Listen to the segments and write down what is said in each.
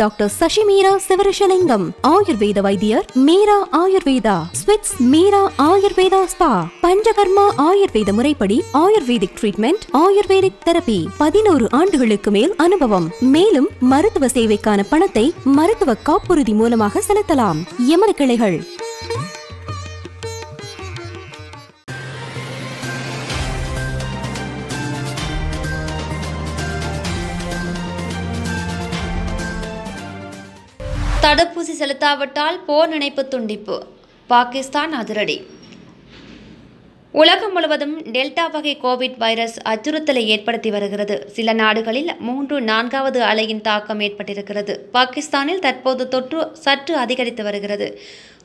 doctor Sasi Meera Sivarishalingam ஆயுர்வேத வைத்தியர் மீரா ஆயுர்வேதா ஸ்விட்ஸ் மீரா ஆயுர்வேதா ஸ்பா பஞ்சகர்மா ஆயுர்வேத முறைப்படி ஆயுர்வேதிக் ட்ரீட்மெண்ட் ஆயுர்வேதிக் தெரப்பி பதினோரு ஆண்டுகளுக்கு மேல் அனுபவம் மேலும் மருத்துவ சேவைக்கான பணத்தை மருத்துவ காப்புறுதி மூலமாக செலுத்தலாம் எமது கிளைகள் தடுப்பூசி செலுத்தாவிட்டால் போர் நினைப்பு துண்டிப்பு பாகிஸ்தான் அதிரடி உலகம் முழுவதும் டெல்டா வகை கோவிட் வைரஸ் அச்சுறுத்தலை ஏற்படுத்தி வருகிறது சில நாடுகளில் மூன்று நான்காவது அலையின் தாக்கம் ஏற்பட்டிருக்கிறது பாகிஸ்தானில் தற்போது தொற்று சற்று அதிகரித்து வருகிறது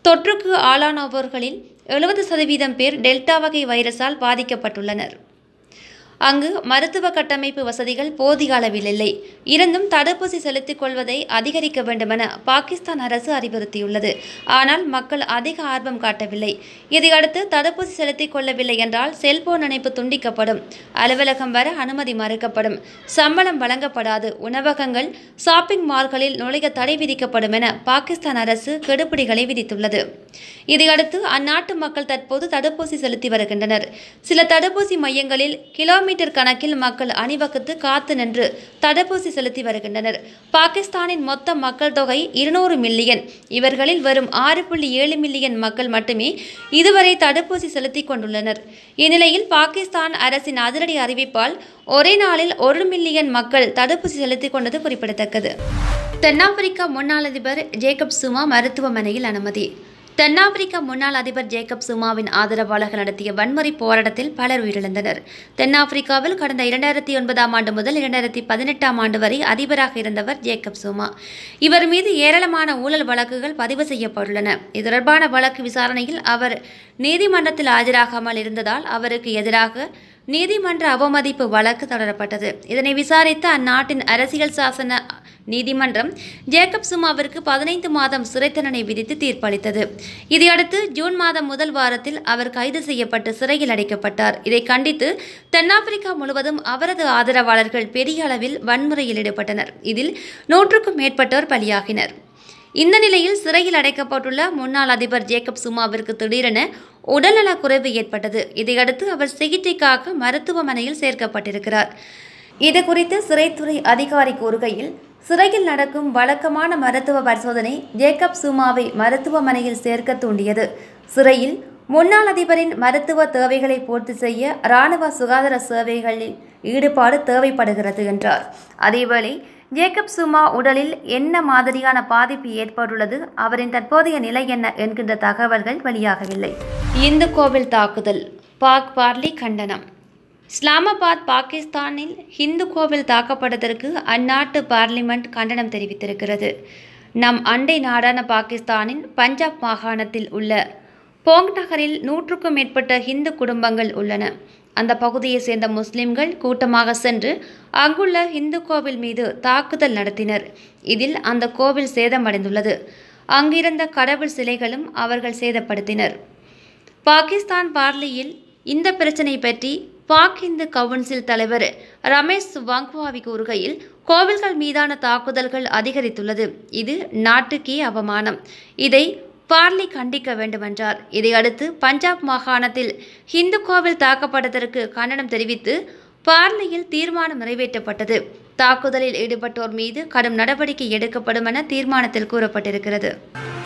தொற்றுக்கு ஆளானவர்களில் எழுபது சதவீதம் பேர் டெல்டா வகை வைரஸால் பாதிக்கப்பட்டுள்ளனர் அங்கு மருத்துவ கட்டமைப்பு வசதிகள் போதிய அளவில் இல்லை இருந்தும் தடுப்பூசி செலுத்திக் கொள்வதை அதிகரிக்க வேண்டுமென பாகிஸ்தான் அரசு அறிவுறுத்தியுள்ளது ஆனால் மக்கள் அதிக ஆர்வம் காட்டவில்லை இதையடுத்து தடுப்பூசி செலுத்திக் கொள்ளவில்லை என்றால் செல்போன் இணைப்பு துண்டிக்கப்படும் அலுவலகம் வர அனுமதி மறுக்கப்படும் சம்பளம் வழங்கப்படாது உணவகங்கள் ஷாப்பிங் மால்களில் நுழைய தடை விதிக்கப்படும் என பாகிஸ்தான் அரசு கெடுபிடிகளை விதித்துள்ளது இதையடுத்து அந்நாட்டு மக்கள் தற்போது தடுப்பூசி செலுத்தி வருகின்றனர் சில தடுப்பூசி மையங்களில் கிலோமீட்டர் கிலோமீட்டர் கணக்கில் மக்கள் அணிவகுத்து காத்து நின்று தடுப்பூசி செலுத்தி வருகின்றனர் பாகிஸ்தானின் மொத்த மக்கள் தொகை இருநூறு மில்லியன் இவர்களில் வரும் ஆறு புள்ளி ஏழு மில்லியன் மக்கள் மட்டுமே இதுவரை தடுப்பூசி செலுத்திக் கொண்டுள்ளனர் இந்நிலையில் பாகிஸ்தான் அரசின் அதிரடி அறிவிப்பால் ஒரே நாளில் ஒரு மில்லியன் மக்கள் தடுப்பூசி செலுத்திக் கொண்டது குறிப்பிடத்தக்கது தென்னாப்பிரிக்கா முன்னாள் அதிபர் ஜேக்கப் சுமா மருத்துவமனையில் அனுமதி தென்னாப்பிரிக்க முன்னாள் அதிபர் ஜேக்கப் சுமாவின் ஆதரவாளர்கள் நடத்திய வன்முறை போராட்டத்தில் பலர் உயிரிழந்தனர் தென்னாப்பிரிக்காவில் கடந்த இரண்டாயிரத்தி ஒன்பதாம் ஆண்டு முதல் இரண்டாயிரத்தி பதினெட்டாம் ஆண்டு வரை அதிபராக இருந்தவர் ஜேக்கப் சுமா இவர் மீது ஏராளமான ஊழல் வழக்குகள் பதிவு செய்யப்பட்டுள்ளன இது தொடர்பான வழக்கு விசாரணையில் அவர் நீதிமன்றத்தில் ஆஜராகாமல் இருந்ததால் அவருக்கு எதிராக நீதிமன்ற அவமதிப்பு வழக்கு தொடரப்பட்டது இதனை விசாரித்த அந்நாட்டின் அரசியல் சாசன நீதிமன்றம் ஜேக்கப் சுமாவிற்கு பதினைந்து மாதம் சிறை தண்டனை விதித்து தீர்ப்பளித்தது இதையடுத்து ஜூன் மாதம் முதல் வாரத்தில் அவர் கைது செய்யப்பட்டு சிறையில் அடைக்கப்பட்டார் இதை கண்டித்து தென்னாப்பிரிக்கா முழுவதும் அவரது ஆதரவாளர்கள் பெரிய அளவில் வன்முறையில் ஈடுபட்டனர் இதில் நூற்றுக்கும் மேற்பட்டோர் பலியாகினர் இந்த நிலையில் சிறையில் அடைக்கப்பட்டுள்ள முன்னாள் அதிபர் ஜேக்கப் சுமாவிற்கு திடீரென உடல்நலக் குறைவு ஏற்பட்டது இதையடுத்து அவர் சிகிச்சைக்காக மருத்துவமனையில் சேர்க்கப்பட்டிருக்கிறார் இது குறித்து சிறைத்துறை அதிகாரி கூறுகையில் சிறையில் நடக்கும் வழக்கமான மருத்துவ பரிசோதனை ஜேக்கப் சுமாவை மருத்துவமனையில் சேர்க்க தூண்டியது சிறையில் முன்னாள் அதிபரின் மருத்துவ தேவைகளை பூர்த்தி செய்ய இராணுவ சுகாதார சேவைகளில் ஈடுபாடு தேவைப்படுகிறது என்றார் அதேவேளை ஜேக்கப் சுமா உடலில் என்ன மாதிரியான பாதிப்பு ஏற்பட்டுள்ளது அவரின் தற்போதைய நிலை என்ன என்கின்ற தகவல்கள் வெளியாகவில்லை இந்து கோவில் தாக்குதல் பாக் பார்லி கண்டனம் இஸ்லாமாபாத் பாகிஸ்தானில் ஹிந்து கோவில் தாக்கப்பட்டதற்கு அந்நாட்டு பார்லிமெண்ட் கண்டனம் தெரிவித்திருக்கிறது நம் அண்டை நாடான பாகிஸ்தானின் பஞ்சாப் மாகாணத்தில் உள்ள போங் நகரில் நூற்றுக்கும் மேற்பட்ட ஹிந்து குடும்பங்கள் உள்ளன அந்த பகுதியை சேர்ந்த முஸ்லிம்கள் கூட்டமாக சென்று அங்குள்ள ஹிந்து கோவில் மீது தாக்குதல் நடத்தினர் இதில் அந்த கோவில் சேதமடைந்துள்ளது அங்கிருந்த கடவுள் சிலைகளும் அவர்கள் சேதப்படுத்தினர் பாகிஸ்தான் பார்லியில் இந்த பிரச்சனை பற்றி பாக் இந்து கவுன்சில் தலைவர் ரமேஷ் வாங்வாவி கூறுகையில் கோவில்கள் மீதான தாக்குதல்கள் அதிகரித்துள்ளது இது நாட்டுக்கே அவமானம் இதை பார்லி கண்டிக்க வேண்டுமென்றார் இதையடுத்து பஞ்சாப் மாகாணத்தில் ஹிந்து கோவில் தாக்கப்பட்டதற்கு கண்டனம் தெரிவித்து பார்லியில் தீர்மானம் நிறைவேற்றப்பட்டது தாக்குதலில் ஈடுபட்டோர் மீது கடும் நடவடிக்கை எடுக்கப்படும் என தீர்மானத்தில் கூறப்பட்டிருக்கிறது